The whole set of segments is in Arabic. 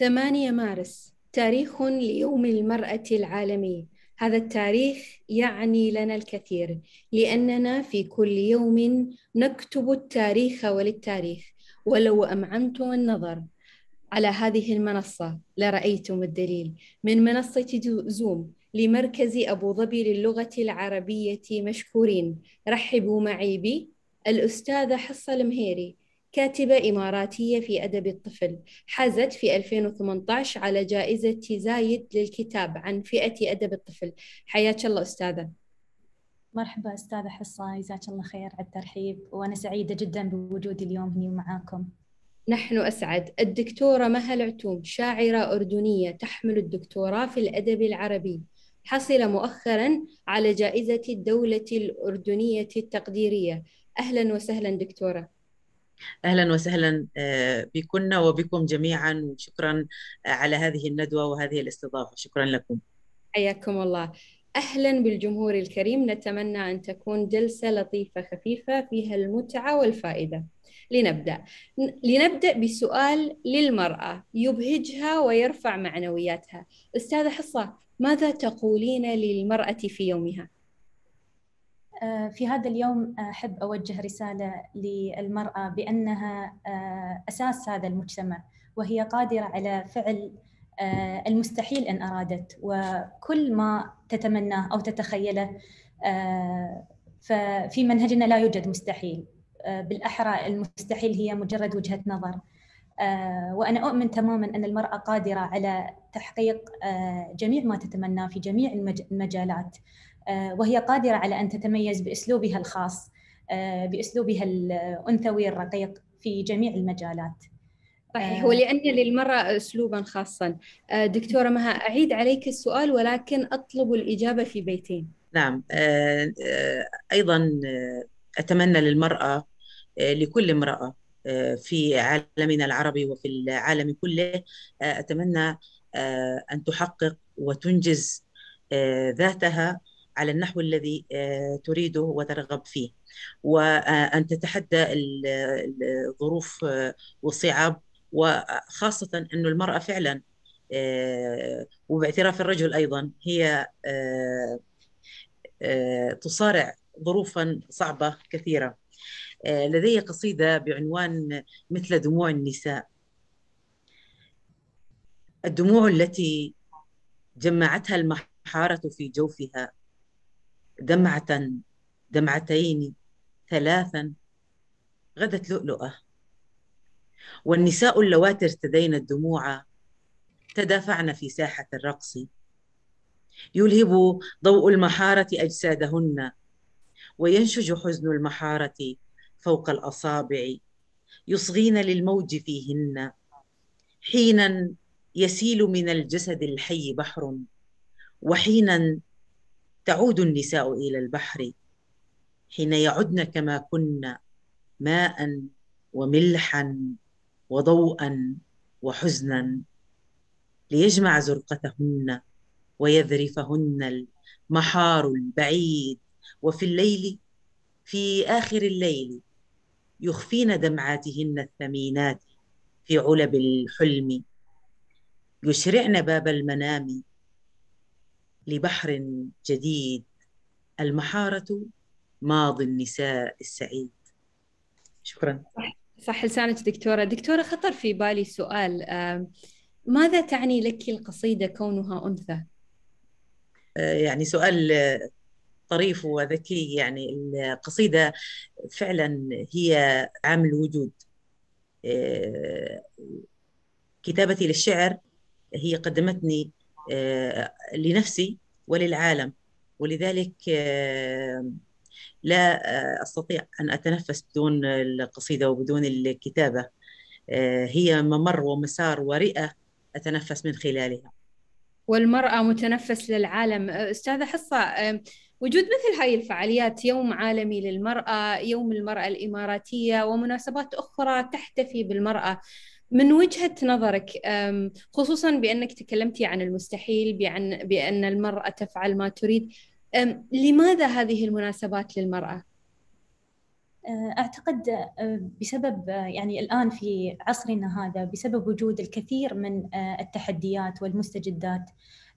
8 مارس تاريخ ليوم المرأة العالمي هذا التاريخ يعني لنا الكثير لأننا في كل يوم نكتب التاريخ وللتاريخ ولو أمعنتم النظر على هذه المنصة لرأيتم الدليل من منصة زوم لمركز أبو ظبي للغة العربية مشكورين رحبوا معي بي الأستاذة حصة المهيري كاتبة إماراتية في أدب الطفل حازت في 2018 على جائزة زايد للكتاب عن فئة أدب الطفل حياك الله أستاذة مرحبا أستاذة حصة جزاك الله خير على الترحيب وأنا سعيدة جدا بوجودي اليوم هنا معاكم نحن أسعد الدكتورة مها العتوم شاعرة أردنية تحمل الدكتوراه في الأدب العربي حصل مؤخرا على جائزة الدولة الأردنية التقديرية أهلا وسهلا دكتورة أهلا وسهلا آه، بكن وبكم جميعا وشكرا آه، على هذه الندوة وهذه الاستضافة شكرا لكم حياكم الله أهلا بالجمهور الكريم نتمنى أن تكون جلسة لطيفة خفيفة فيها المتعة والفائدة لنبدأ لنبدأ بسؤال للمرأة يبهجها ويرفع معنوياتها أستاذة حصة ماذا تقولين للمرأة في يومها؟ آه، في هذا اليوم أحب أوجه رسالة للمرأة بأنها آه، أساس هذا المجتمع وهي قادرة على فعل آه، المستحيل إن أرادت وكل ما تتمناه أو تتخيله ففي منهجنا لا يوجد مستحيل بالأحرى المستحيل هي مجرد وجهة نظر وأنا أؤمن تماما أن المرأة قادرة على تحقيق جميع ما تتمناه في جميع المجالات آه، وهي قادرة على أن تتميز بأسلوبها الخاص آه، بأسلوبها الأنثوي الرقيق في جميع المجالات صحيح آه. ولأن للمرأة أسلوبا خاصا دكتورة مها أعيد عليك السؤال ولكن أطلب الإجابة في بيتين نعم أيضا أتمنى للمرأة لكل امرأة في عالمنا العربي وفي العالم كله أتمنى أن تحقق وتنجز ذاتها على النحو الذي آه، تريده وترغب فيه وأن تتحدى الظروف آه، والصعاب وخاصة أن المرأة فعلا آه، وباعتراف الرجل أيضا هي تصارع ظروفا صعبة كثيرة لدي قصيدة بعنوان مثل دموع النساء الدموع التي جمعتها المحارة في جوفها دمعة دمعتين ثلاثا غدت لؤلؤة والنساء اللواتي ارتدين الدموع تدافعن في ساحة الرقص يلهب ضوء المحارة أجسادهن وينشج حزن المحارة فوق الأصابع يصغين للموج فيهن حينا يسيل من الجسد الحي بحر وحينا تعود النساء إلى البحر حين يعدن كما كن ماء وملحا وضوءا وحزنا ليجمع زرقتهن ويذرفهن المحار البعيد وفي الليل في آخر الليل يخفين دمعاتهن الثمينات في علب الحلم يشرعن باب المنام لبحر جديد المحارة ماضي النساء السعيد شكرا صح لسانك دكتورة دكتورة خطر في بالي سؤال ماذا تعني لك القصيدة كونها أنثى؟ آه، يعني سؤال آه، طريف وذكي يعني القصيدة فعلا هي عامل وجود آه، كتابتي للشعر هي قدمتني لنفسي وللعالم ولذلك آه، لا آه، استطيع ان اتنفس بدون القصيده وبدون الكتابه آه، هي ممر ومسار ورئه اتنفس من خلالها والمراه متنفس للعالم استاذه حصه وجود مثل هاي الفعاليات يوم عالمي للمرأة يوم المرأة الإماراتية ومناسبات أخرى تحتفي بالمرأة من وجهة نظرك خصوصا بأنك تكلمتي عن المستحيل بأن, بأن المرأة تفعل ما تريد لماذا هذه المناسبات للمرأة؟ أه، اعتقد أه، بسبب أه، يعني الان في عصرنا هذا بسبب وجود الكثير من التحديات والمستجدات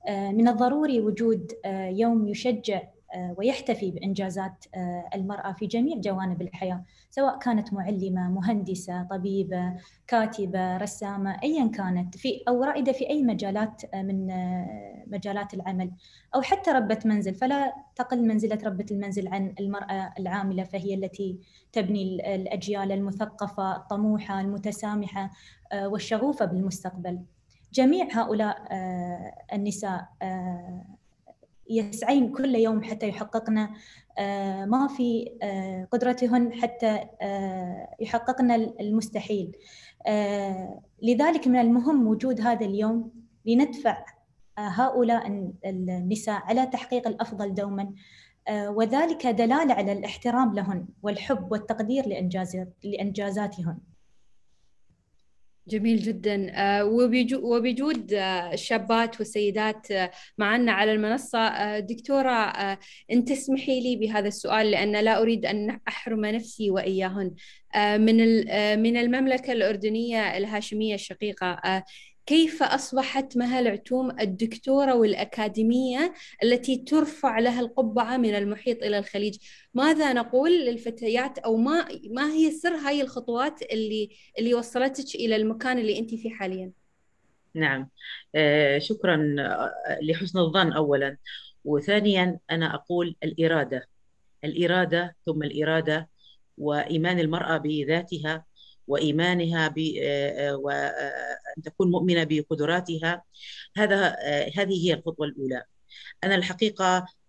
من الضروري وجود يوم يشجع آه، ويحتفي بانجازات آه، المراه في جميع جوانب الحياه سواء كانت معلمه مهندسه طبيبه كاتبه رسامه ايا كانت في او رائده في اي مجالات آه، من مجالات العمل او حتى ربه منزل فلا تقل منزله ربه المنزل عن المراه العامله فهي التي تبني الاجيال المثقفه الطموحه المتسامحه والشغوفه بالمستقبل جميع هؤلاء النساء يسعين كل يوم حتى يحققنا آه، ما في آه، قدرتهن حتى آه، يحققنا المستحيل لذلك من المهم وجود هذا اليوم لندفع هؤلاء النساء على تحقيق الافضل دوما وذلك دلاله على الاحترام لهن والحب والتقدير لانجازاتهن جميل جدا آه، وبوجود آه، الشابات والسيدات آه، معنا على المنصة دكتورة أن تسمحي لي بهذا السؤال لأن لا أريد أن أحرم نفسي وإياهن من من المملكة الأردنية الهاشمية الشقيقة كيف أصبحت مها العتوم الدكتورة والأكاديمية التي ترفع لها القبعة من المحيط إلى الخليج ماذا نقول للفتيات أو ما, ما هي سر هاي الخطوات اللي, اللي وصلتك إلى المكان اللي أنت فيه حالياً نعم آه شكرا آه، لحسن الظن اولا وثانيا انا اقول الاراده الاراده ثم الاراده وايمان المراه بذاتها وايمانها ب آه، آه، ان تكون مؤمنه بقدراتها هذا آه، هذه هي الخطوه الاولى انا الحقيقه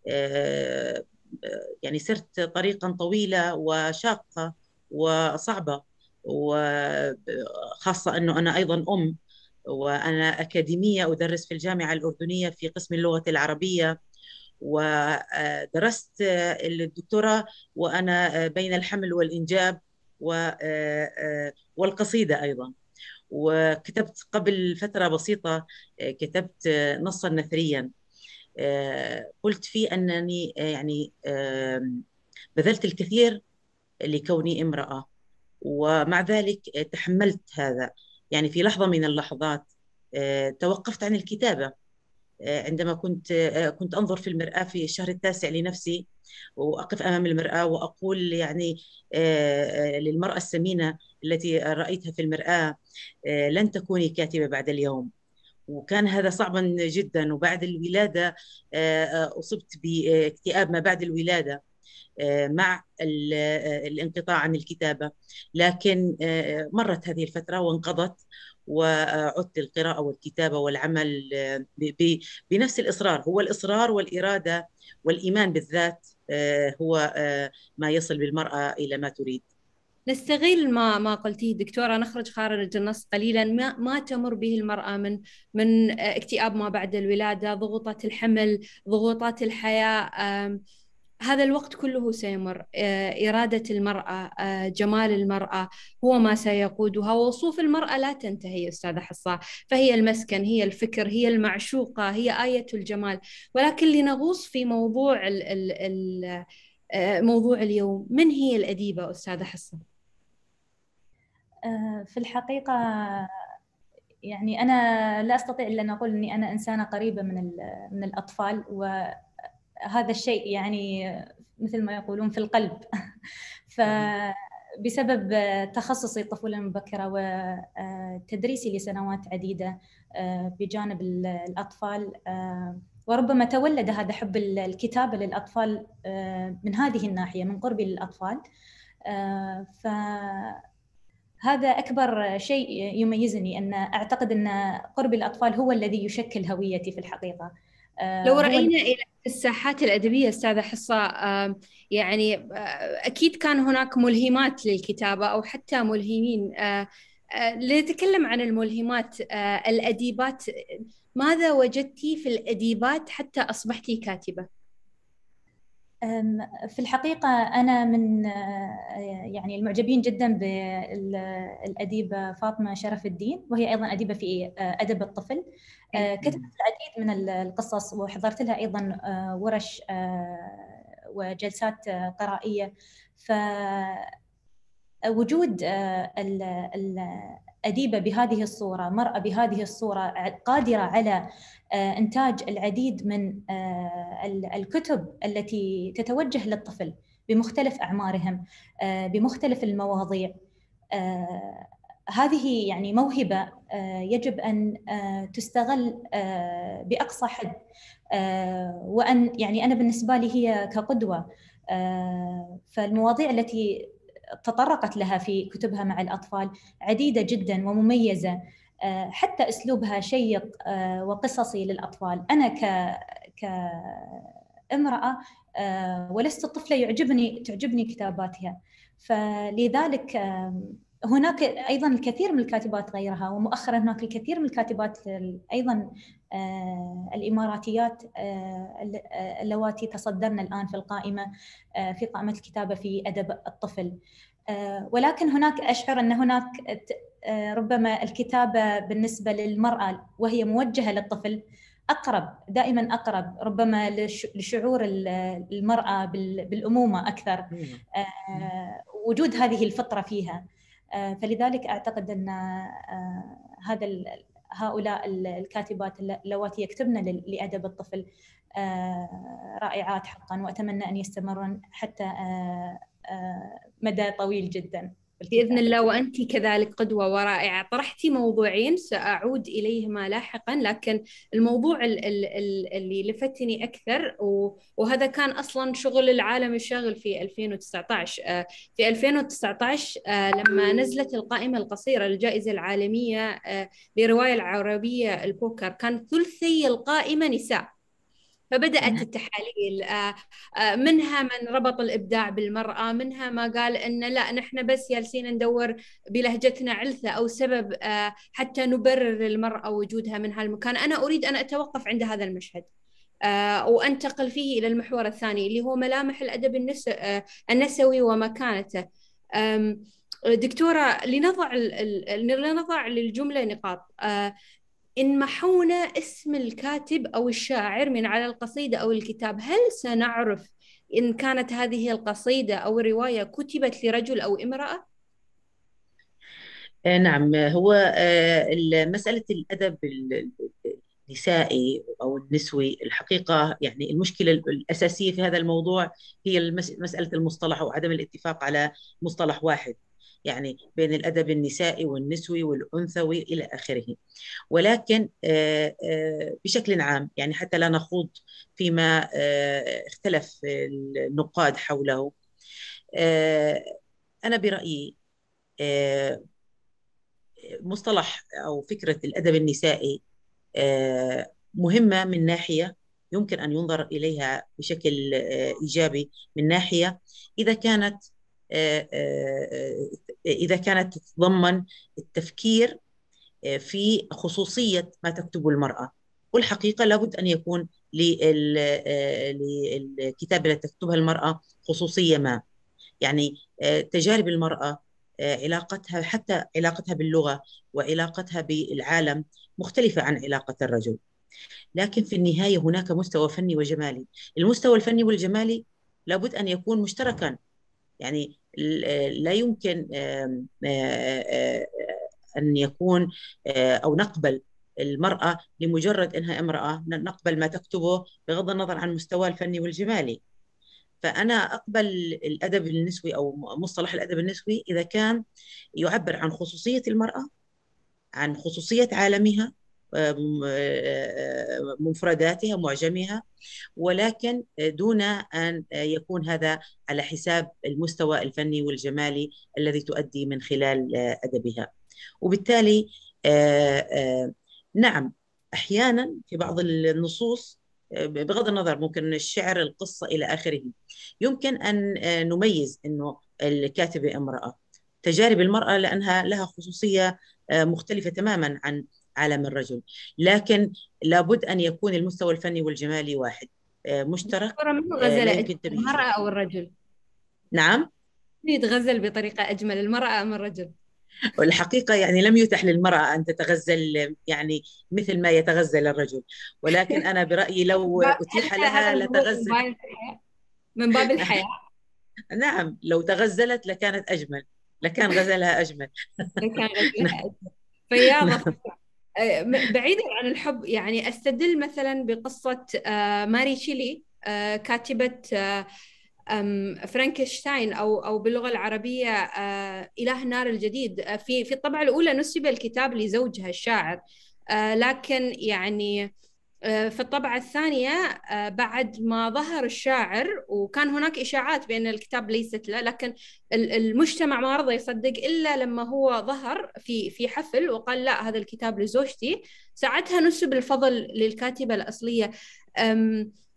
آه، آه، يعني سرت طريقا طويله وشاقه وصعبه وخاصه انه انا ايضا ام وانا اكاديميه ادرس في الجامعه الاردنيه في قسم اللغه العربيه ودرست الدكتوراه وانا بين الحمل والانجاب والقصيده ايضا وكتبت قبل فترة بسيطة آه، كتبت آه، نصا نثريا آه، قلت فيه أنني يعني بذلت الكثير لكوني امرأة ومع ذلك تحملت هذا يعني في لحظة من اللحظات توقفت عن الكتابة عندما كنت كنت انظر في المراه في الشهر التاسع لنفسي واقف امام المراه واقول يعني للمراه السمينه التي رايتها في المراه آه، لن تكوني كاتبه بعد اليوم وكان هذا صعبا جدا وبعد الولاده آه، آه، اصبت باكتئاب ما بعد الولاده مع الانقطاع عن الكتابه لكن مرت هذه الفتره وانقضت وعدت القراءة والكتابه والعمل بنفس الاصرار هو الاصرار والاراده والايمان بالذات هو ما يصل بالمراه الى ما تريد نستغل ما ما قلتيه دكتوره نخرج خارج النص قليلا ما ما تمر به المراه من من اكتئاب ما بعد الولاده ضغوطات الحمل ضغوطات الحياه هذا الوقت كله سيمر آه، إرادة المرأة آه، جمال المرأة هو ما سيقودها وصوف المرأة لا تنتهي أستاذة حصة فهي المسكن هي الفكر هي المعشوقة هي آية الجمال ولكن لنغوص في موضوع ال ال الـ آه، موضوع اليوم من هي الأديبة أستاذة حصة؟ آه، في الحقيقة يعني أنا لا أستطيع إلا أن أقول أني أنا إنسانة قريبة من من الأطفال وهذا الشيء يعني مثل ما يقولون في القلب فبسبب تخصصي الطفولة المبكرة وتدريسي لسنوات عديدة آه، بجانب الأطفال آه، وربما تولد هذا حب الكتابة للأطفال من هذه الناحية من قربي للأطفال ف هذا أكبر شيء يميزني أن أعتقد أن قرب الأطفال هو الذي يشكل هويتي في الحقيقة آه، لو رأينا إلى الساحات الأدبية أستاذة حصة يعني آه، أكيد كان هناك ملهمات للكتابة أو حتى ملهمين آه، لنتكلم عن الملهمات الأديبات ماذا وجدتي في الأديبات حتى أصبحتي كاتبة؟ في الحقيقة أنا من آه، يعني المعجبين جدا بالأديبة فاطمة شرف الدين وهي أيضا أديبة في آه، أدب الطفل آه، كتبت العديد من القصص وحضرت لها أيضا ورش وجلسات قرائية فوجود أديبة بهذه الصورة مرأة بهذه الصورة قادرة على آه، إنتاج العديد من آه، الكتب التي تتوجه للطفل بمختلف أعمارهم آه، بمختلف المواضيع هذه يعني موهبة يجب أن تستغل بأقصى حد وأن يعني أنا بالنسبة لي هي كقدوة فالمواضيع التي تطرقت لها في كتبها مع الأطفال عديدة جدا ومميزة آه، حتى أسلوبها شيق آه، وقصصي للأطفال أنا ك... كامرأة آه، ولست طفلة يعجبني تعجبني كتاباتها فلذلك هناك ايضا الكثير من الكاتبات غيرها ومؤخرا هناك الكثير من الكاتبات ايضا آه، الإماراتيات آه، آه، اللواتي تصدرن الآن في القائمة في قائمة الكتابة في أدب الطفل ولكن هناك أشعر أن هناك ربما الكتابة بالنسبة للمرأة وهي موجهة للطفل اقرب دائما اقرب ربما لشعور المراه بالامومه اكثر وجود هذه الفطره فيها فلذلك اعتقد ان هذا هؤلاء الكاتبات اللواتي يكتبن لادب الطفل آه، رائعات حقا واتمنى ان يستمرن حتى آه، آه، مدى طويل جدا. باذن الله وانت كذلك قدوه ورائعه طرحتي موضوعين ساعود اليهما لاحقا لكن الموضوع اللي لفتني اكثر وهذا كان اصلا شغل العالم الشاغل في 2019 آه، في 2019 آه، لما نزلت القائمه القصيره الجائزه العالميه للروايه آه، العربيه البوكر كان ثلثي القائمه نساء فبدات التحاليل آه، آه، منها من ربط الابداع بالمراه منها ما قال ان لا نحن بس جالسين ندور بلهجتنا علثه او سبب آه، حتى نبرر المراه وجودها من هالمكان انا اريد ان اتوقف عند هذا المشهد وانتقل فيه الى المحور الثاني اللي هو ملامح الادب النسوي ومكانته دكتوره لنضع لنضع للجمله نقاط إن محونا اسم الكاتب أو الشاعر من على القصيدة أو الكتاب هل سنعرف إن كانت هذه القصيدة أو الرواية كتبت لرجل أو امرأة؟ آه، نعم هو آه، مسألة الأدب النسائي او النسوي الحقيقه يعني المشكله الاساسيه في هذا الموضوع هي مساله المصطلح وعدم الاتفاق على مصطلح واحد يعني بين الادب النسائي والنسوي والانثوي الى اخره ولكن آه، آه، بشكل عام يعني حتى لا نخوض فيما آه، اختلف النقاد حوله انا برايي مصطلح او فكره الادب النسائي مهمه من ناحيه يمكن ان ينظر اليها بشكل ايجابي من ناحيه اذا كانت آه، آه، آه، إذا كانت تتضمن التفكير في خصوصية ما تكتبه المرأة والحقيقة لابد أن يكون للكتابة التي تكتبها المرأة خصوصية ما يعني تجارب المرأة علاقتها حتى علاقتها باللغة وعلاقتها بالعالم مختلفة عن علاقة الرجل لكن في النهاية هناك مستوى فني وجمالي المستوى الفني والجمالي لابد أن يكون مشتركا يعني لا يمكن ان يكون او نقبل المراه لمجرد انها امراه نقبل ما تكتبه بغض النظر عن مستواه الفني والجمالي فانا اقبل الادب النسوي او مصطلح الادب النسوي اذا كان يعبر عن خصوصيه المراه عن خصوصيه عالمها منفرداتها معجمها ولكن دون ان يكون هذا على حساب المستوى الفني والجمالي الذي تؤدي من خلال ادبها وبالتالي نعم احيانا في بعض النصوص بغض النظر ممكن الشعر القصه الى اخره يمكن ان نميز انه الكاتبه امراه تجارب المراه لانها لها خصوصيه مختلفه تماما عن عالم الرجل لكن لابد أن يكون المستوى الفني والجمالي واحد آه، مشترك آه، غزل المرأة أو الرجل نعم يتغزل بطريقة أجمل المرأة أم الرجل والحقيقة يعني لم يتح للمرأة أن تتغزل يعني مثل ما يتغزل الرجل ولكن أنا برأيي لو أتيح لها لتغزل من باب الحياة نعم لو تغزلت لكانت أجمل لكان غزلها أجمل لكان غزلها نعم. أجمل فيا نعم. آه، بعيدا عن الحب يعني استدل مثلا بقصه آه، ماري شيلي آه، كاتبه فرانكشتاين او او باللغه العربيه اله نار الجديد في في الطبعه الاولى نسب الكتاب لزوجها الشاعر لكن يعني آه، في الطبعة الثانية آه، بعد ما ظهر الشاعر وكان هناك إشاعات بأن الكتاب ليست له لكن المجتمع ما رضى يصدق إلا لما هو ظهر في في حفل وقال لا هذا الكتاب لزوجتي ساعتها نسب الفضل للكاتبة الأصلية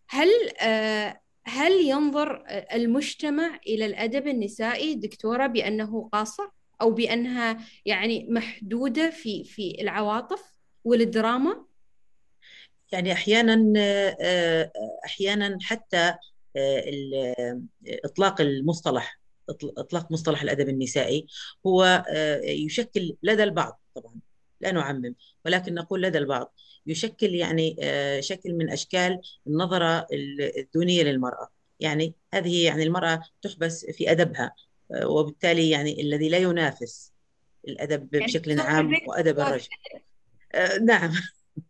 هل آه، هل ينظر المجتمع إلى الأدب النسائي دكتورة بأنه قاصر أو بأنها يعني محدودة في في العواطف والدراما؟ يعني احيانا آه، احيانا حتى آه، آه، اطلاق المصطلح اطلاق مصطلح الادب النسائي هو يشكل لدى البعض طبعا لا نعمم ولكن نقول لدى البعض يشكل يعني شكل من اشكال النظره الدونيه للمراه يعني هذه يعني المراه تحبس في ادبها وبالتالي يعني الذي لا ينافس الادب يعني بشكل عام وادب الرجل نعم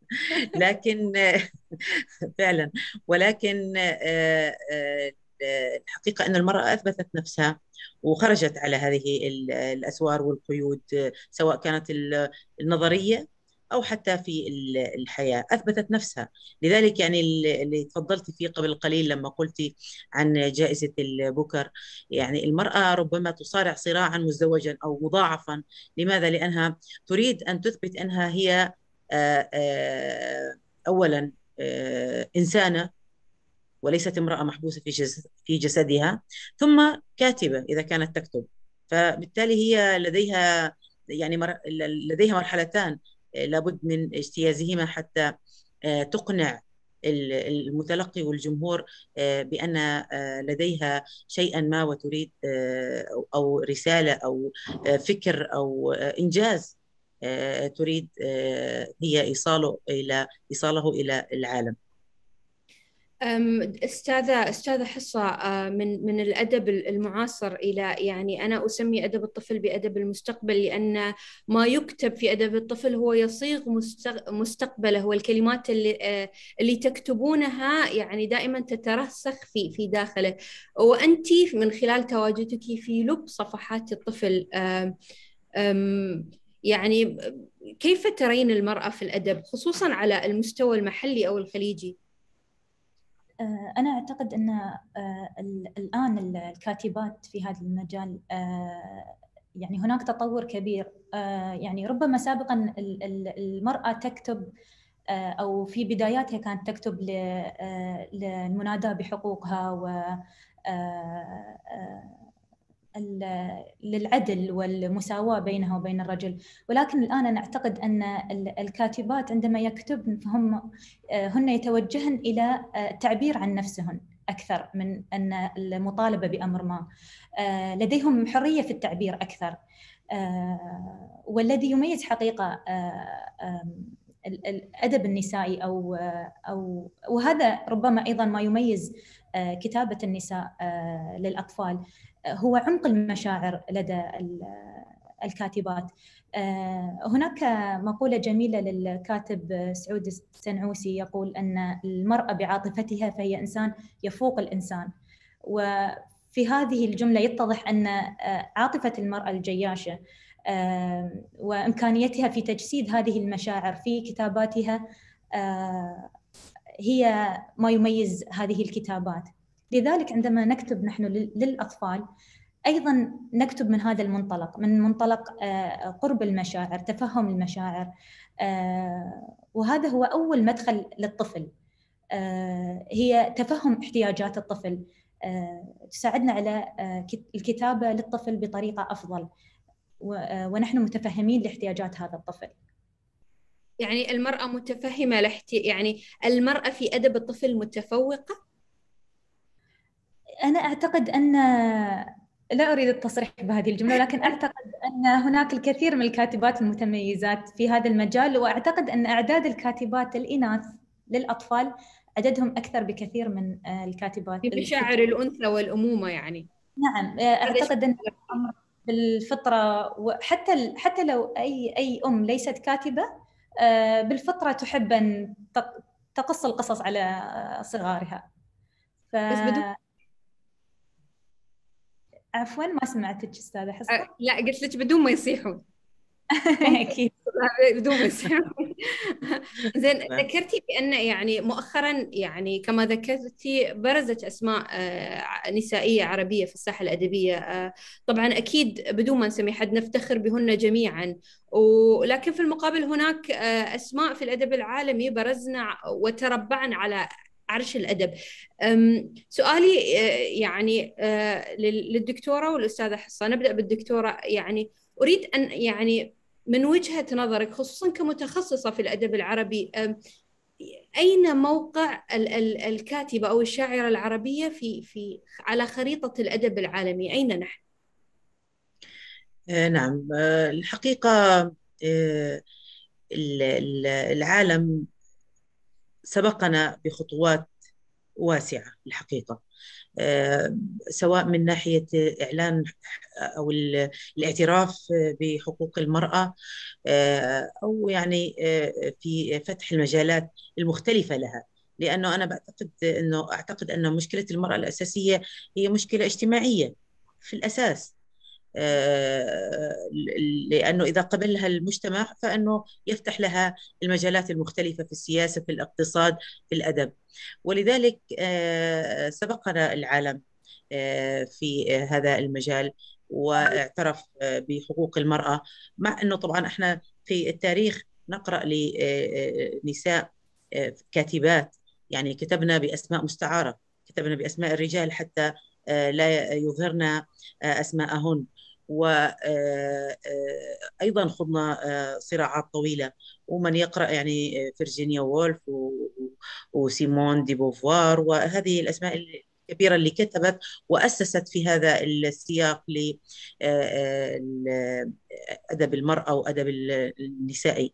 لكن فعلا ولكن آه، آه، الحقيقة أن المرأة أثبتت نفسها وخرجت على هذه الأسوار والقيود سواء كانت النظرية أو حتى في الحياة أثبتت نفسها لذلك يعني اللي تفضلتي فيه قبل قليل لما قلتي عن جائزة البوكر يعني المرأة ربما تصارع صراعا مزدوجا أو مضاعفا لماذا؟ لأنها تريد أن تثبت أنها هي آه، آه، اولا آه، انسانه وليست امراه محبوسه في جسد في جسدها ثم كاتبه اذا كانت تكتب فبالتالي هي لديها يعني مر... لديها مرحلتان لابد من اجتيازهما حتى تقنع المتلقي والجمهور بان لديها شيئا ما وتريد او رساله او فكر او انجاز آه، تريد آه، هي إيصاله إلى إيصاله إلى العالم استاذه استاذه حصه آه، من من الادب المعاصر الى يعني انا اسمي ادب الطفل بادب المستقبل لان ما يكتب في ادب الطفل هو يصيغ مستقبله والكلمات اللي اللي تكتبونها يعني دائما تترسخ في في داخله وانت من خلال تواجدك في لب صفحات الطفل يعني كيف ترين المرأة في الأدب خصوصا على المستوى المحلي أو الخليجي؟ آه، أنا أعتقد أن آه، الآن الكاتبات في هذا المجال آه، يعني هناك تطور كبير يعني ربما سابقا المرأة تكتب أو في بداياتها كانت تكتب للمناداة بحقوقها و للعدل والمساواة بينها وبين الرجل ولكن الآن أنا أعتقد أن الكاتبات عندما يكتبن فهم آه، هن يتوجهن إلى التعبير آه، عن نفسهن أكثر من أن المطالبة بأمر ما آه، لديهم حرية في التعبير أكثر والذي يميز حقيقة الادب النسائي او او وهذا ربما ايضا ما يميز كتابه النساء للاطفال هو عمق المشاعر لدى الكاتبات آه، هناك مقولة جميلة للكاتب سعود السنعوسي يقول أن المرأة بعاطفتها فهي إنسان يفوق الإنسان وفي هذه الجملة يتضح أن آه، عاطفة المرأة الجياشة آه، وإمكانيتها في تجسيد هذه المشاعر في كتاباتها هي ما يميز هذه الكتابات لذلك عندما نكتب نحن للاطفال ايضا نكتب من هذا المنطلق من منطلق آه، قرب المشاعر تفهم المشاعر آه، وهذا هو اول مدخل للطفل آه، هي تفهم احتياجات الطفل تساعدنا على الكتابه للطفل بطريقه افضل ونحن متفهمين لاحتياجات هذا الطفل يعني المرأة متفهمة لحتي يعني المرأة في أدب الطفل متفوقة انا اعتقد ان لا اريد التصريح بهذه الجمله لكن اعتقد ان هناك الكثير من الكاتبات المتميزات في هذا المجال واعتقد ان اعداد الكاتبات الاناث للاطفال عددهم اكثر بكثير من آه، الكاتبات مشاعر الانثى والامومه يعني نعم آه، اعتقد ان الامر بالفطره وحتى حتى لو اي اي ام ليست كاتبه آه، بالفطره تحب ان تقص القصص على صغارها ف... بس بدون عفوا ما سمعتك استاذه حصه أه، لا قلت لك بدون ما يصيحون اكيد بدون ما يصيحون زين نعم. ذكرتي بان يعني مؤخرا يعني كما ذكرتي برزت اسماء آه، نسائيه عربيه في الساحه الادبيه آه، طبعا اكيد بدون ما نسمي حد نفتخر بهن جميعا ولكن في المقابل هناك اسماء في الادب العالمي برزنا وتربعن على عرش الادب سؤالي آه، يعني آه، للدكتوره والاستاذه حصه نبدا بالدكتوره يعني اريد ان يعني من وجهه نظرك خصوصا كمتخصصه في الادب العربي اين موقع الكاتبه او الشاعره العربيه في في على خريطه الادب العالمي اين نحن آه، نعم الحقيقه العالم سبقنا بخطوات واسعة الحقيقة آه، سواء من ناحية إعلان أو الاعتراف بحقوق المرأة آه، أو يعني آه، في فتح المجالات المختلفة لها لأنه أنا بعتقد أنه أعتقد أن مشكلة المرأة الأساسية هي مشكلة اجتماعية في الأساس آه، لأنه إذا قبلها المجتمع فأنه يفتح لها المجالات المختلفة في السياسة في الاقتصاد في الأدب ولذلك آه، سبقنا العالم آه، في هذا المجال واعترف بحقوق المرأة مع أنه طبعا احنا في التاريخ نقرأ لنساء كاتبات يعني كتبنا بأسماء مستعارة كتبنا بأسماء الرجال حتى لا يظهرن أسماءهن وايضا آه، آه، خضنا آه، صراعات طويله ومن يقرا يعني فيرجينيا وولف وسيمون دي بوفوار وهذه الاسماء الكبيره اللي كتبت واسست في هذا السياق لادب المراه وادب النسائي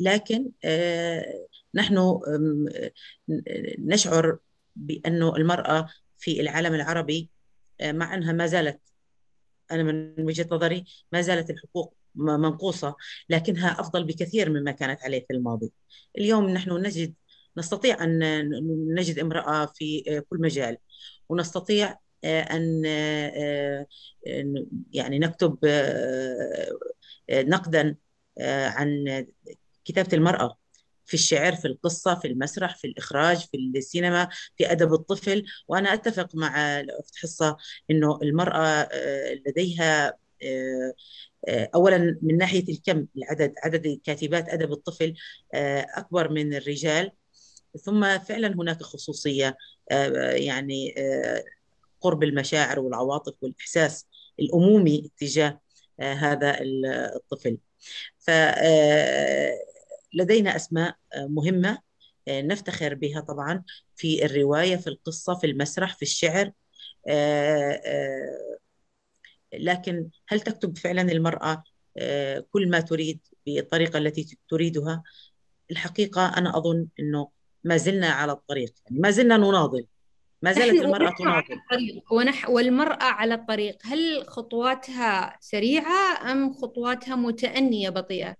لكن نحن نشعر بأن المرأة في العالم العربي مع أنها ما زالت انا من وجهه نظري ما زالت الحقوق منقوصه لكنها افضل بكثير مما كانت عليه في الماضي. اليوم نحن نجد نستطيع ان نجد امراه في آه، كل مجال ونستطيع آه، ان آه، يعني نكتب نقدا عن كتابه المراه في الشعر في القصة في المسرح في الإخراج في السينما في أدب الطفل وأنا أتفق مع الأخت حصة أنه المرأة آه، لديها آه، آه، اولا من ناحيه الكم العدد عدد كاتبات ادب الطفل اكبر من الرجال ثم فعلا هناك خصوصيه يعني قرب المشاعر والعواطف والاحساس الامومي تجاه هذا الطفل ف لدينا أسماء آه، مهمة آه، نفتخر بها طبعا في الرواية في القصة في المسرح في الشعر آه، لكن هل تكتب فعلا المرأة كل ما تريد بالطريقة التي تريدها الحقيقة أنا أظن أنه ما زلنا على الطريق يعني ما زلنا نناضل ما زالت المرأة تناضل ونح والمرأة على الطريق هل خطواتها سريعة أم خطواتها متأنية بطيئة؟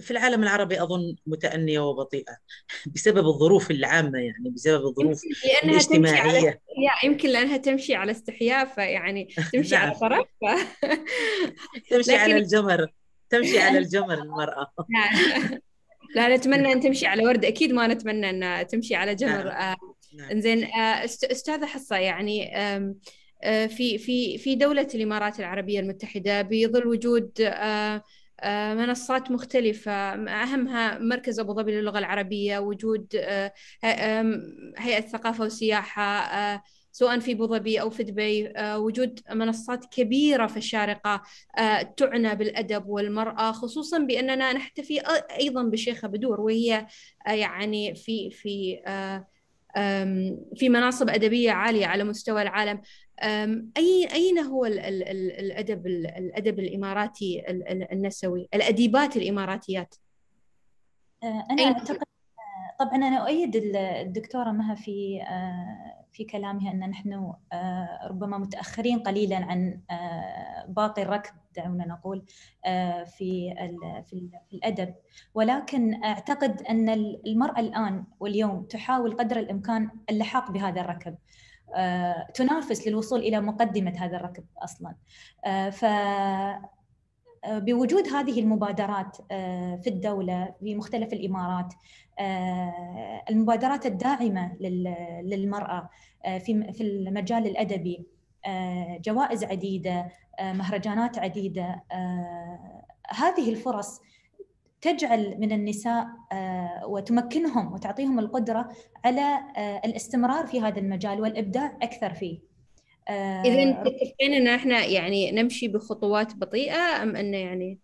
في العالم العربي اظن متانيه وبطيئه بسبب الظروف العامه يعني بسبب الظروف يمكن لأنها الاجتماعيه تمشي على يمكن لانها تمشي على استحياء فيعني تمشي على نعم. طرف ف... تمشي لكن... على الجمر تمشي على الجمر المراه نعم. لا نتمنى ان تمشي على ورد اكيد ما نتمنى ان تمشي على جمر نعم. آه، انزين آه، استاذه حصه يعني آه، في في في دولة الإمارات العربية المتحدة بظل وجود آه آه، منصات مختلفة أهمها مركز أبو ظبي للغة العربية وجود آه، آه، هيئة ثقافة وسياحة سواء في أبو ظبي أو في دبي وجود منصات كبيرة في الشارقة تعنى بالأدب والمرأة خصوصا بأننا نحتفي أيضا بشيخة بدور وهي يعني في في في مناصب أدبية عالية على مستوى العالم أي أين هو الأدب الأدب الإماراتي النسوي الأديبات الإماراتيات أه، أنا أعتقد طبعا انا اؤيد الدكتوره مها في آه، في كلامها ان نحن آه، ربما متاخرين قليلا عن آه، باقي الركب دعونا نقول في في الادب ولكن اعتقد ان المراه الان واليوم تحاول قدر الامكان اللحاق بهذا الركب تنافس للوصول الى مقدمه هذا الركب اصلا ف بوجود هذه المبادرات في الدولة في مختلف الإمارات آه، المبادرات الداعمه للمراه آه، في في المجال الادبي آه، جوائز عديده مهرجانات عديده هذه الفرص تجعل من النساء وتمكنهم وتعطيهم القدره على الاستمرار في هذا المجال والابداع اكثر فيه. اذا تتفقين ان احنا يعني نمشي بخطوات بطيئه ام انه يعني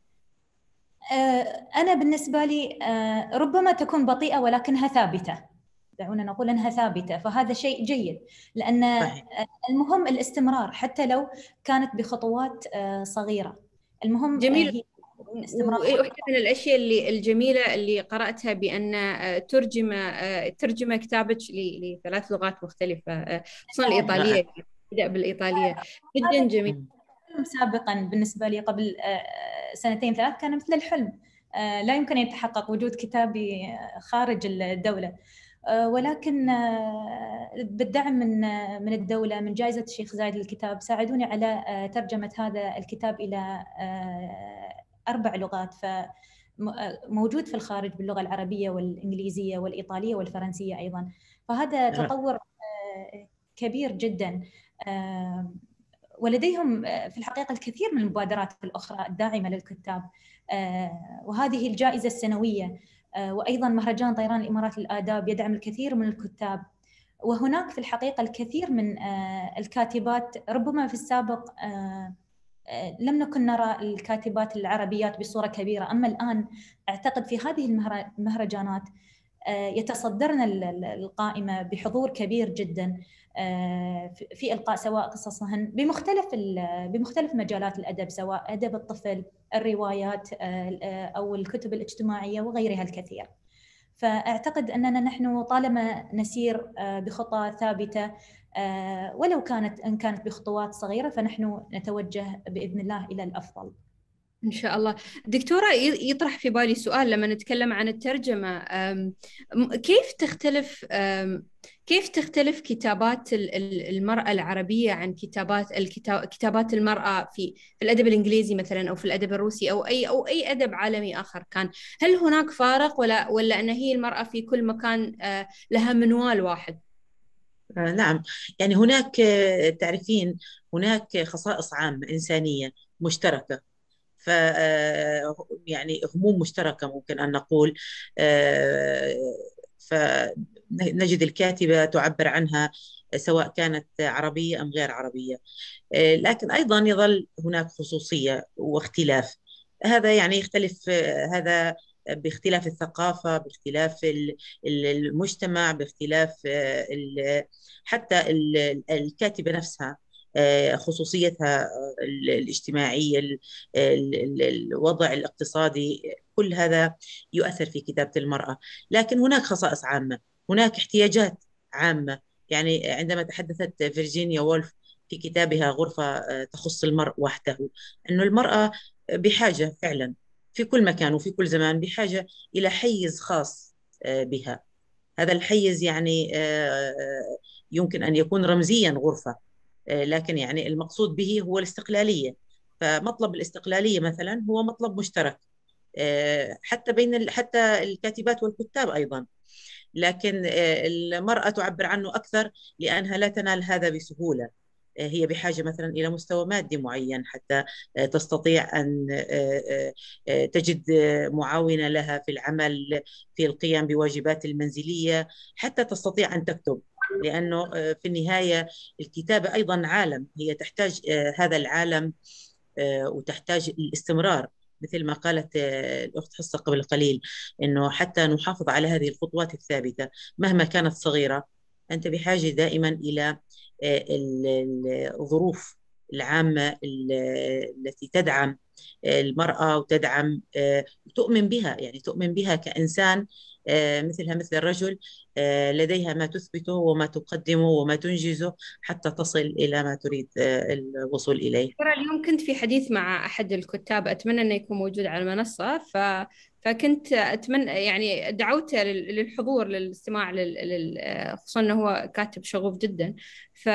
آه، انا بالنسبه لي آه، ربما تكون بطيئه ولكنها ثابته دعونا نقول انها ثابته فهذا شيء جيد لان المهم الاستمرار حتى لو كانت بخطوات آه، صغيره المهم جميل واحدة من الأشياء اللي الجميلة اللي قرأتها بأن ترجم ترجم كتابك لثلاث لغات مختلفة خصوصا الإيطالية بدأ بالإيطالية جدا جميل الحلم سابقا بالنسبه لي قبل آه، آه، سنتين ثلاث كان مثل الحلم آه، لا يمكن ان يتحقق وجود كتابي خارج الدوله ولكن بالدعم من من الدوله من جائزه الشيخ زايد للكتاب ساعدوني على ترجمه هذا الكتاب الى اربع لغات ف موجود في الخارج باللغه العربيه والانجليزيه والايطاليه والفرنسيه ايضا فهذا تطور كبير جدا ولديهم آه، في الحقيقة الكثير من المبادرات الأخرى الداعمة للكتاب آه، وهذه الجائزة السنوية آه، وأيضا مهرجان طيران الإمارات للآداب يدعم الكثير من الكتاب وهناك في الحقيقة الكثير من الكاتبات ربما في السابق لم نكن نرى الكاتبات العربيات بصورة كبيرة أما الآن أعتقد في هذه المهرجانات يتصدرن القائمة بحضور كبير جداً آه، في القاء سواء قصصهن بمختلف بمختلف مجالات الادب سواء ادب الطفل الروايات آه، آه، او الكتب الاجتماعيه وغيرها الكثير فاعتقد اننا نحن طالما نسير بخطى ثابته ولو كانت ان كانت بخطوات صغيره فنحن نتوجه باذن الله الى الافضل إن شاء الله دكتورة يطرح في بالي سؤال لما نتكلم عن الترجمة كيف تختلف كيف تختلف كتابات المرأة العربية عن كتابات كتابات المرأة في في الأدب الإنجليزي مثلا أو في الأدب الروسي أو أي أو أي أدب عالمي آخر كان هل هناك فارق ولا ولا أن هي المرأة في كل مكان لها منوال واحد؟ نعم يعني هناك تعرفين هناك خصائص عامة إنسانية مشتركة ف آه، يعني هموم مشتركه ممكن ان نقول آه، فنجد الكاتبه تعبر عنها سواء كانت عربيه ام غير عربيه آه، لكن ايضا يظل هناك خصوصيه واختلاف هذا يعني يختلف هذا باختلاف الثقافه باختلاف المجتمع باختلاف حتى الكاتبه نفسها آه، خصوصيتها آه، الاجتماعيه الوضع الاقتصادي كل هذا يؤثر في كتابه المراه لكن هناك خصائص عامه هناك احتياجات عامه يعني عندما تحدثت فيرجينيا وولف في كتابها غرفه آه، تخص المرء وحده انه المراه بحاجه فعلا في كل مكان وفي كل زمان بحاجه الى حيز خاص بها هذا الحيز يعني يمكن ان يكون رمزيا غرفه آه، لكن يعني المقصود به هو الاستقلاليه فمطلب الاستقلاليه مثلا هو مطلب مشترك آه، حتى بين حتى الكاتبات والكتاب ايضا لكن آه، المراه تعبر عنه اكثر لانها لا تنال هذا بسهوله هي بحاجه مثلا الى مستوى مادي معين حتى تستطيع ان تجد معاونه لها في العمل في القيام بواجبات المنزليه حتى تستطيع ان تكتب لانه آه، في النهايه الكتابه ايضا عالم هي تحتاج آه، هذا العالم آه، وتحتاج الاستمرار مثل ما قالت الاخت حصه قبل قليل انه حتى نحافظ على هذه الخطوات الثابته مهما كانت صغيره انت بحاجه دائما الى الظروف العامه التي تدعم المراه وتدعم آه، تؤمن بها يعني تؤمن بها كانسان آه، مثلها مثل الرجل آه، لديها ما تثبته وما تقدمه وما تنجزه حتى تصل الى ما تريد الوصول اليه. ترى اليوم كنت في حديث مع احد الكتاب اتمنى انه يكون موجود على المنصه ف فكنت اتمنى يعني دعوته للحضور للاستماع لل... خصوصا انه هو كاتب شغوف جدا ف...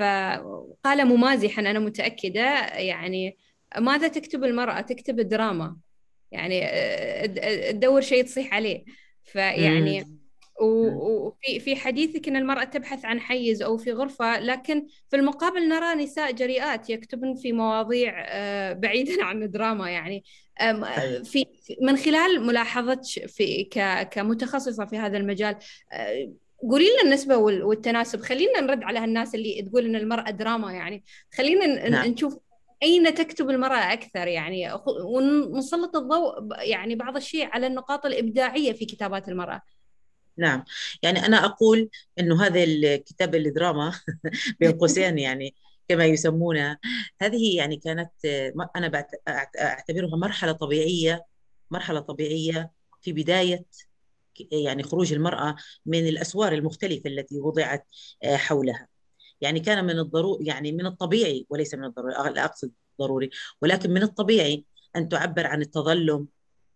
فقال ممازحا انا متاكده يعني ماذا تكتب المرأة تكتب دراما يعني آه، آه، تدور شيء تصيح عليه فيعني وفي في حديثك ان المراه تبحث عن حيز او في غرفه لكن في المقابل نرى نساء جريئات يكتبن في مواضيع آه، بعيدا عن الدراما يعني في من خلال ملاحظتك في كمتخصصه في هذا المجال قولي لنا النسبة والتناسب خلينا نرد على هالناس اللي تقول ان المرأة دراما يعني خلينا نعم. نشوف اين تكتب المراه اكثر يعني ونسلط الضوء يعني بعض الشيء على النقاط الابداعيه في كتابات المراه نعم يعني انا اقول انه هذا الكتاب الدراما بين قوسين يعني كما يسمونه هذه يعني كانت انا اعتبرها مرحله طبيعيه مرحله طبيعيه في بدايه يعني خروج المراه من الاسوار المختلفه التي وضعت آه، حولها يعني كان من الضروري يعني من الطبيعي وليس من الضروري لا اقصد ضروري ولكن من الطبيعي ان تعبر عن التظلم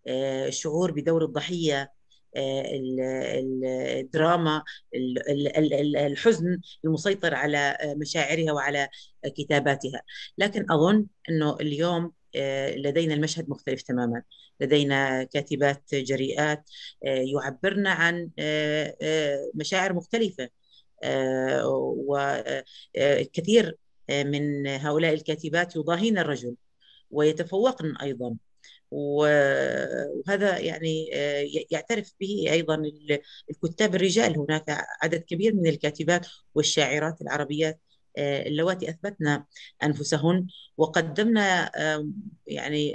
آه، الشعور بدور الضحيه آه، الدراما الحزن المسيطر على آه، مشاعرها وعلى كتاباتها لكن اظن انه اليوم لدينا المشهد مختلف تماما لدينا كاتبات جريئات يعبرن عن مشاعر مختلفه والكثير آه، آه، من هؤلاء الكاتبات يضاهين الرجل ويتفوقن أيضا وهذا يعني آه، يعترف به ايضا الكتاب الرجال هناك عدد كبير من الكاتبات والشاعرات العربيات اللواتي اثبتن انفسهن وقدمنا يعني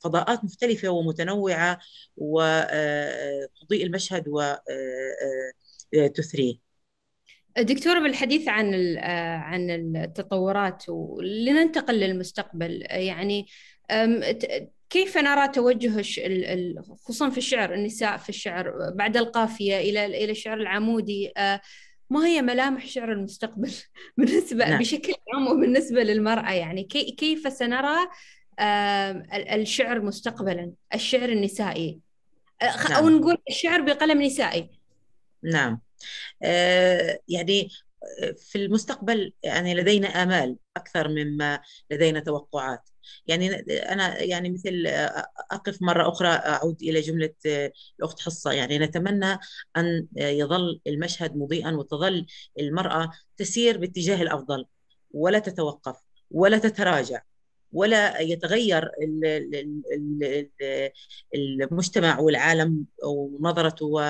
فضاءات مختلفه ومتنوعه وتضيء المشهد وتثريه دكتورة بالحديث عن آه، عن التطورات ولننتقل للمستقبل يعني كيف نرى توجه خصوصا في الشعر النساء في الشعر بعد القافية إلى إلى الشعر العمودي آه، ما هي ملامح شعر المستقبل بالنسبة نعم. بشكل عام وبالنسبة للمرأة يعني كيف سنرى آه، الشعر مستقبلا الشعر النسائي نعم. أو نقول الشعر بقلم نسائي نعم آه، يعني آه، في المستقبل يعني لدينا آمال أكثر مما لدينا توقعات يعني أنا يعني مثل آه، أقف مرة أخرى أعود إلى جملة الأخت حصة يعني نتمنى أن يظل المشهد مضيئا وتظل المرأة تسير باتجاه الأفضل ولا تتوقف ولا تتراجع ولا يتغير المجتمع والعالم ونظرته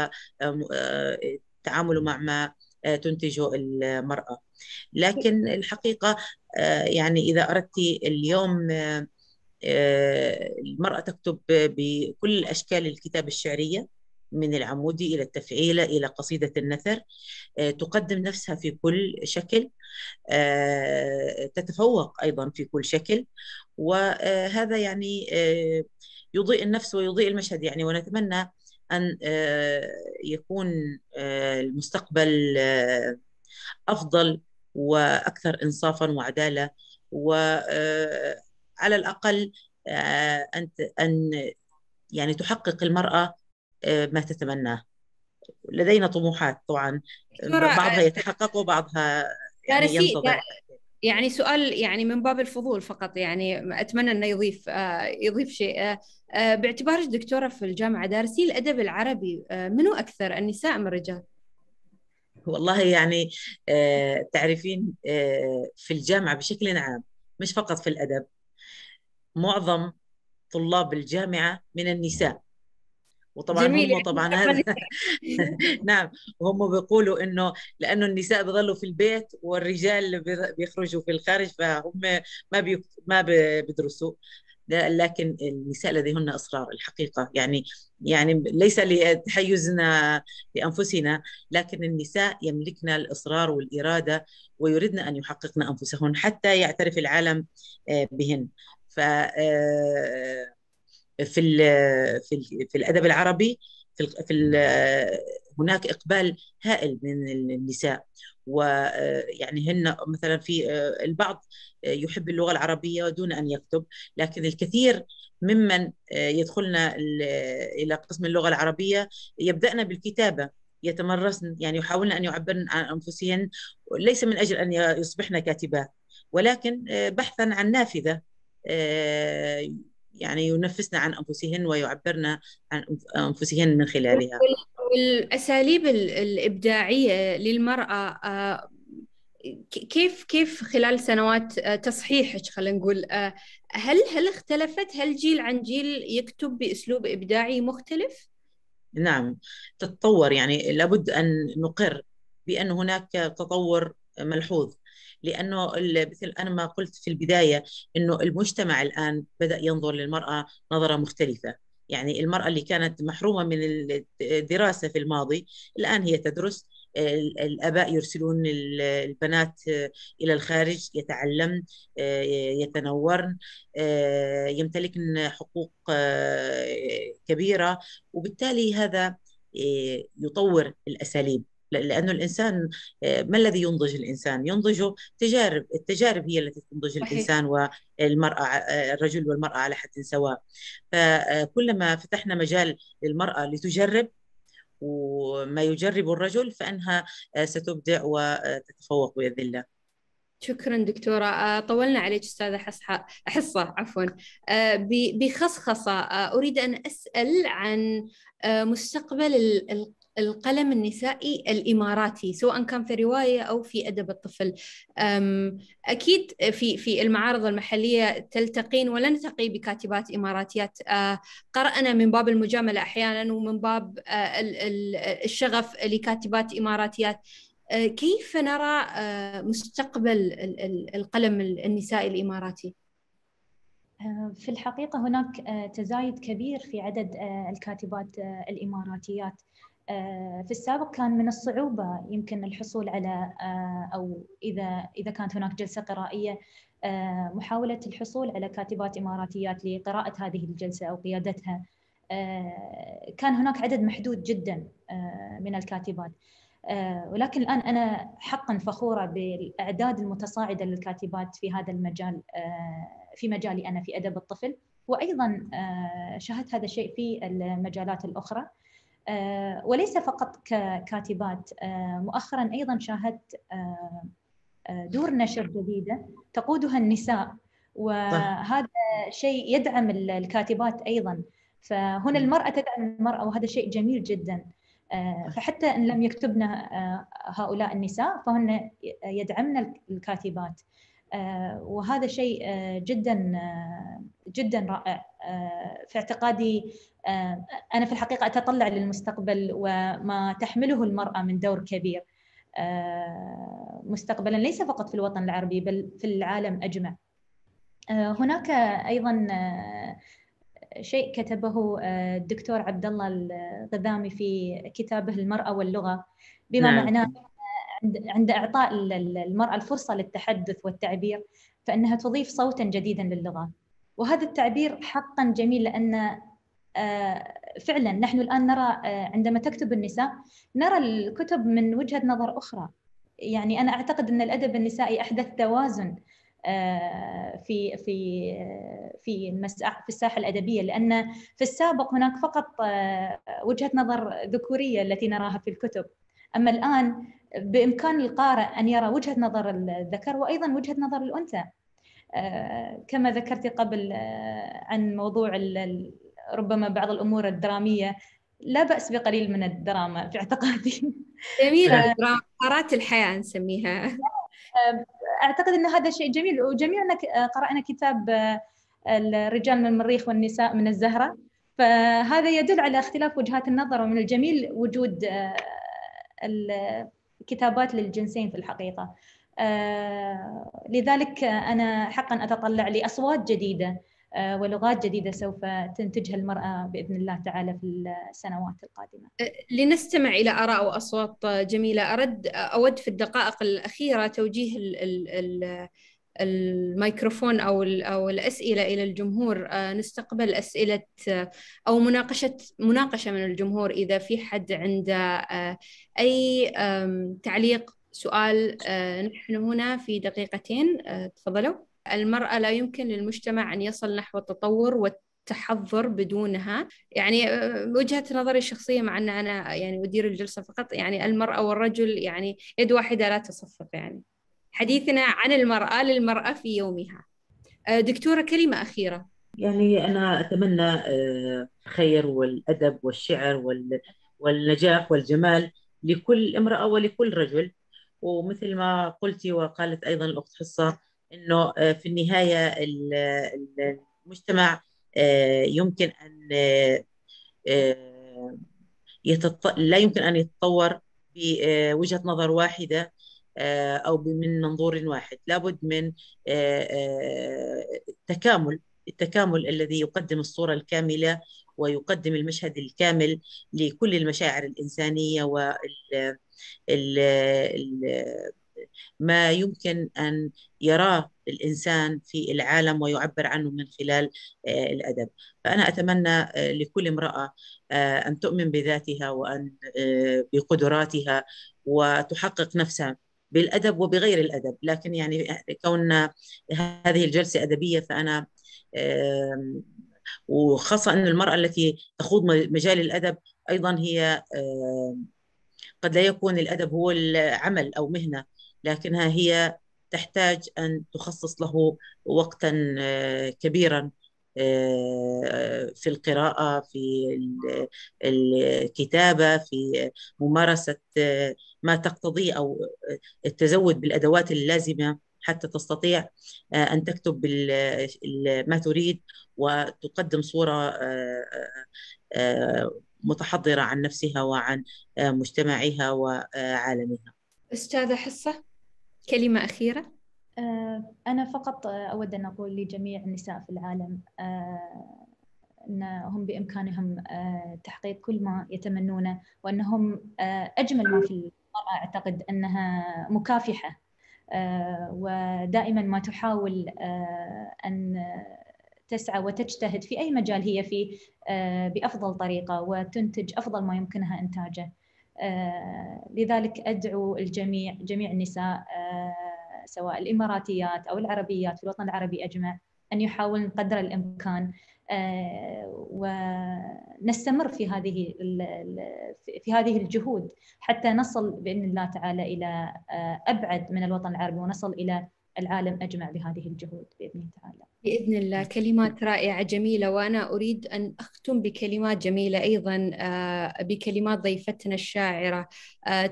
تعامله مع ما آه، تنتجه المرأة لكن الحقيقة آه، يعني إذا أردت اليوم آه، المرأة تكتب بكل أشكال الكتابة الشعرية من العمودي إلى التفعيلة إلى قصيدة النثر تقدم نفسها في كل شكل تتفوق أيضا في كل شكل وهذا يعني يضيء النفس ويضيء المشهد يعني ونتمنى أن آه، يكون آه، المستقبل آه، أفضل وأكثر إنصافا وعدالة وعلى الأقل أن أن يعني تحقق المرأة ما تتمناه لدينا طموحات طبعا بعضها يتحقق وبعضها يعني ينتظر يعني سؤال يعني من باب الفضول فقط يعني اتمنى انه يضيف آه، يضيف شيء آه، آه، باعتبارك دكتوره في الجامعه دارسي الادب العربي منو اكثر النساء ام الرجال؟ والله يعني تعرفين في الجامعه بشكل عام مش فقط في الادب معظم طلاب الجامعه من النساء وطبعا جميل. هم يعني طبعا هذا نعم هم بيقولوا انه لانه النساء بيظلوا في البيت والرجال بيخرجوا في الخارج فهم ما بي... ما بيدرسوا لكن النساء لديهن اصرار الحقيقه يعني يعني ليس لتحيزنا لانفسنا لكن النساء يملكن الاصرار والاراده ويريدن ان يحققن انفسهن حتى يعترف العالم آه، بهن ف آه، في الـ في الـ في الادب العربي في في هناك اقبال هائل من النساء ويعني آه، هن مثلا في آه، البعض آه، يحب اللغه العربيه دون ان يكتب لكن الكثير ممن يدخلنا الى قسم اللغه العربيه يبدأن بالكتابه يتمرسن يعني يحاولن ان يعبرن عن انفسهن ليس من اجل ان يصبحن كاتبات ولكن بحثا عن نافذه يعني ينفسن عن انفسهن ويعبرن عن انفسهن من خلالها والاساليب الابداعيه للمراه آه، كيف كيف خلال سنوات آه، تصحيحك خلينا نقول آه، هل هل اختلفت هل جيل عن جيل يكتب باسلوب ابداعي مختلف نعم تتطور يعني لابد ان نقر بان هناك تطور ملحوظ لانه مثل انا ما قلت في البدايه انه المجتمع الان بدا ينظر للمراه نظره مختلفه يعني المراه اللي كانت محرومه من الدراسه في الماضي الان هي تدرس الاباء يرسلون البنات الى الخارج يتعلمن آه، يتنورن آه، يمتلكن حقوق آه، كبيره وبالتالي هذا يطور الاساليب لانه الانسان آه، ما الذي ينضج الانسان؟ ينضجه تجارب، التجارب هي التي تنضج الانسان والمراه آه، الرجل والمراه على حد سواء. فكلما آه، فتحنا مجال للمراه لتجرب وما يجرب الرجل فانها ستبدع وتتفوق باذن الله. شكرا دكتورة طولنا عليك أستاذة حصحة حصة عفوا بخصخصة أريد أن أسأل عن مستقبل القلم النسائي الإماراتي سواء كان في رواية أو في أدب الطفل أكيد في في المعارض المحلية تلتقين ولا نلتقي بكاتبات إماراتيات أه، قرأنا من باب المجاملة أحيانا ومن باب أه، الشغف لكاتبات إماراتيات أه، كيف نرى مستقبل القلم النسائي الإماراتي؟ في الحقيقة هناك تزايد كبير في عدد الكاتبات الإماراتيات آه، في السابق كان من الصعوبة يمكن الحصول على آه، أو إذا إذا كانت هناك جلسة قرائية آه، محاولة الحصول على كاتبات إماراتيات لقراءة هذه الجلسة أو قيادتها كان هناك عدد محدود جدا من الكاتبات ولكن الآن أنا حقا فخورة بالأعداد المتصاعدة للكاتبات في هذا المجال في مجالي أنا في أدب الطفل وأيضا شاهدت هذا الشيء في المجالات الأخرى آه، وليس فقط ككاتبات آه، مؤخرا ايضا شاهدت آه، دور نشر جديده تقودها النساء وهذا شيء يدعم الكاتبات ايضا فهنا المراه تدعم المراه وهذا شيء جميل جدا فحتى ان لم يكتبن هؤلاء النساء فهن يدعمن الكاتبات آه، وهذا شيء آه، جدا آه، جدا رائع في اعتقادي انا في الحقيقه اتطلع للمستقبل وما تحمله المراه من دور كبير مستقبلا ليس فقط في الوطن العربي بل في العالم اجمع هناك ايضا شيء كتبه الدكتور عبد الله الغذامي في كتابه المراه واللغه بما نعم. معناه عند إعطاء المرأة الفرصة للتحدث والتعبير فإنها تضيف صوتا جديدا للغة وهذا التعبير حقا جميل لأن آه، فعلا نحن الآن نرى آه، عندما تكتب النساء نرى الكتب من وجهة نظر أخرى يعني أنا أعتقد أن الأدب النسائي أحدث توازن آه، في في في في الساحه الادبيه لان في السابق هناك فقط وجهه نظر ذكوريه التي نراها في الكتب أما الآن بإمكان القارئ أن يرى وجهة نظر الذكر وأيضا وجهة نظر الأنثى آه، كما ذكرت قبل آه، عن موضوع ربما بعض الأمور الدرامية لا بأس بقليل من الدراما في اعتقادي جميلة آه، قرات قارات الحياة نسميها أعتقد أن هذا شيء جميل وجميعنا قرأنا كتاب الرجال من المريخ والنساء من الزهرة فهذا يدل على اختلاف وجهات النظر ومن الجميل وجود الكتابات للجنسين في الحقيقة آه، لذلك أنا حقا أتطلع لأصوات جديدة آه، ولغات جديدة سوف تنتجها المرأة بإذن الله تعالى في السنوات القادمة أه، لنستمع إلى آراء وأصوات جميلة أرد أود في الدقائق الأخيرة توجيه الـ ال ال الميكروفون او او الاسئله الى الجمهور آه، نستقبل اسئله آه، او مناقشه مناقشه من الجمهور اذا في حد عنده آه، اي تعليق سؤال نحن هنا في دقيقتين تفضلوا المراه لا يمكن للمجتمع ان يصل نحو التطور والتحضر تحضر بدونها يعني وجهة نظري الشخصية مع أن أنا يعني أدير الجلسة فقط يعني المرأة والرجل يعني يد واحدة لا تصفق يعني حديثنا عن المرأة للمرأة في يومها آه، دكتورة كلمة أخيرة يعني أنا أتمنى آه، الخير والأدب والشعر والنجاح والجمال لكل امرأة ولكل رجل ومثل ما قلتي وقالت أيضا الأخت حصة أنه آه، في النهاية المجتمع يمكن أن يتط... لا يمكن أن يتطور بوجهة نظر واحدة آه، او من منظور واحد لابد من آه، آه، تكامل التكامل الذي يقدم الصوره الكامله ويقدم المشهد الكامل لكل المشاعر الانسانيه وال ال ال ما يمكن ان يراه الانسان في العالم ويعبر عنه من خلال الادب فانا اتمنى لكل امراه ان تؤمن بذاتها وان بقدراتها وتحقق نفسها بالادب وبغير الادب لكن يعني كون هذه الجلسه ادبيه فانا وخاصه ان المراه التي تخوض مجال الادب ايضا هي قد لا يكون الادب هو العمل او مهنه لكنها هي تحتاج ان تخصص له وقتا آه، كبيرا آه، في القراءة في الكتابة في ممارسة آه، ما تقتضيه أو التزود بالأدوات اللازمة حتى تستطيع آه، أن تكتب ما تريد وتقدم صورة متحضرة عن نفسها وعن مجتمعها وعالمها أستاذة حصة كلمة أخيرة آه، أنا فقط أود أن أقول لجميع النساء في العالم آه، أنهم بإمكانهم آه، تحقيق كل ما يتمنونه وأنهم أجمل ما في المرأة أعتقد أنها مكافحة ودائما ما تحاول أن تسعى وتجتهد في أي مجال هي فيه بأفضل طريقة وتنتج أفضل ما يمكنها إنتاجه لذلك أدعو الجميع جميع النساء سواء الاماراتيات او العربيات في الوطن العربي اجمع ان يحاولن قدر الامكان آه، ونستمر في هذه في هذه الجهود حتى نصل باذن الله تعالى الى آه، ابعد من الوطن العربي ونصل الى العالم اجمع بهذه الجهود باذن الله تعالى. باذن الله كلمات رائعه جميله وانا اريد ان اختم بكلمات جميله ايضا آه، بكلمات ضيفتنا الشاعره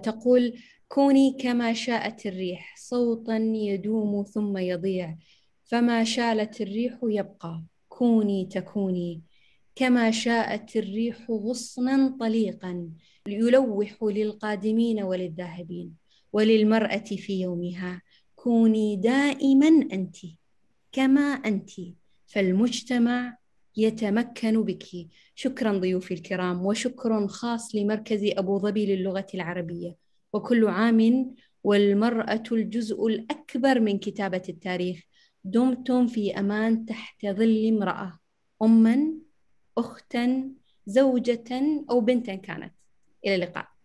تقول كوني كما شاءت الريح صوتا يدوم ثم يضيع فما شالت الريح يبقى كوني تكوني كما شاءت الريح غصنا طليقا يلوح للقادمين وللذاهبين وللمرأة في يومها كوني دائما أنت كما أنت فالمجتمع يتمكن بك شكرا ضيوفي الكرام وشكر خاص لمركز أبو ظبي للغة العربية وكل عام والمرأة الجزء الأكبر من كتابة التاريخ دمتم في أمان تحت ظل امرأة أما أختا زوجة أو بنتا كانت إلى اللقاء